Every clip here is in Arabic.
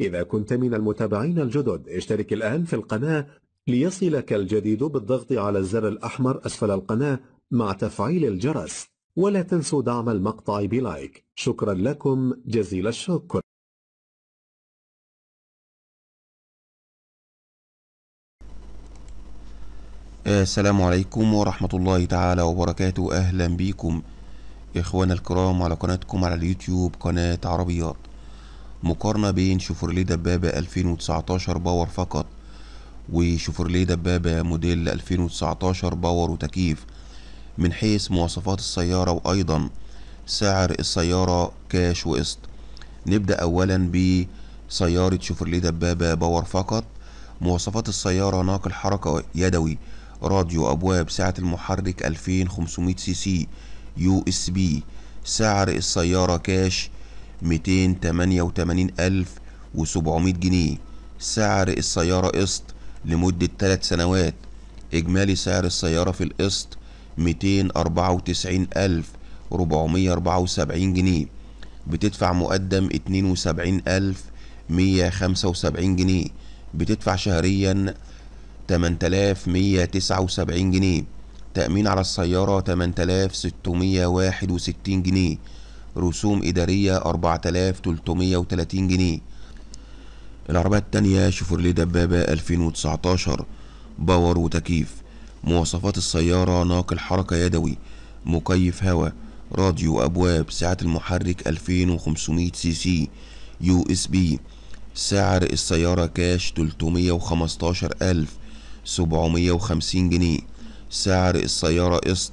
إذا كنت من المتابعين الجدد اشترك الآن في القناة ليصلك الجديد بالضغط على الزر الأحمر أسفل القناة مع تفعيل الجرس ولا تنسوا دعم المقطع بلايك شكرا لكم جزيل الشكر السلام عليكم ورحمة الله تعالى وبركاته أهلا بكم إخوانا الكرام على قناتكم على اليوتيوب قناة عربيات مقارنة بين شوفرليه دبابة 2019 باور فقط وشوفرليه دبابة موديل 2019 باور وتكييف من حيث مواصفات السيارة وأيضا سعر السيارة كاش وقسط نبدأ أولا بسيارة شوفرليه دبابة باور فقط مواصفات السيارة ناقل حركة يدوي راديو أبواب سعة المحرك 2500 سي سي يو اس بي سعر السيارة كاش 288700 جنيه سعر السيارة قسط لمدة 3 سنوات إجمالي سعر السيارة في القسط 294474 جنيه بتدفع مقدم 72175 جنيه بتدفع شهريا 8179 جنيه تأمين على السيارة 8661 جنيه رسوم إدارية 4330 جنيه العربية التانية شفرلي دبابة 2019 باور وتكييف مواصفات السيارة ناقل حركة يدوي مكيف هواء راديو أبواب سعة المحرك 2500 سي سي يو اس بي سعر السيارة كاش 315750 جنيه سعر السيارة قسط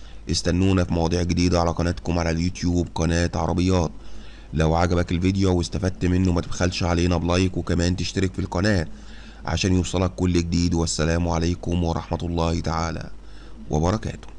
استنونا في مواضيع جديدة على قناتكم على اليوتيوب قناة عربيات لو عجبك الفيديو واستفدت منه ما تبخلش علينا بلايك وكمان تشترك في القناة عشان يوصلك كل جديد والسلام عليكم ورحمة الله تعالى وبركاته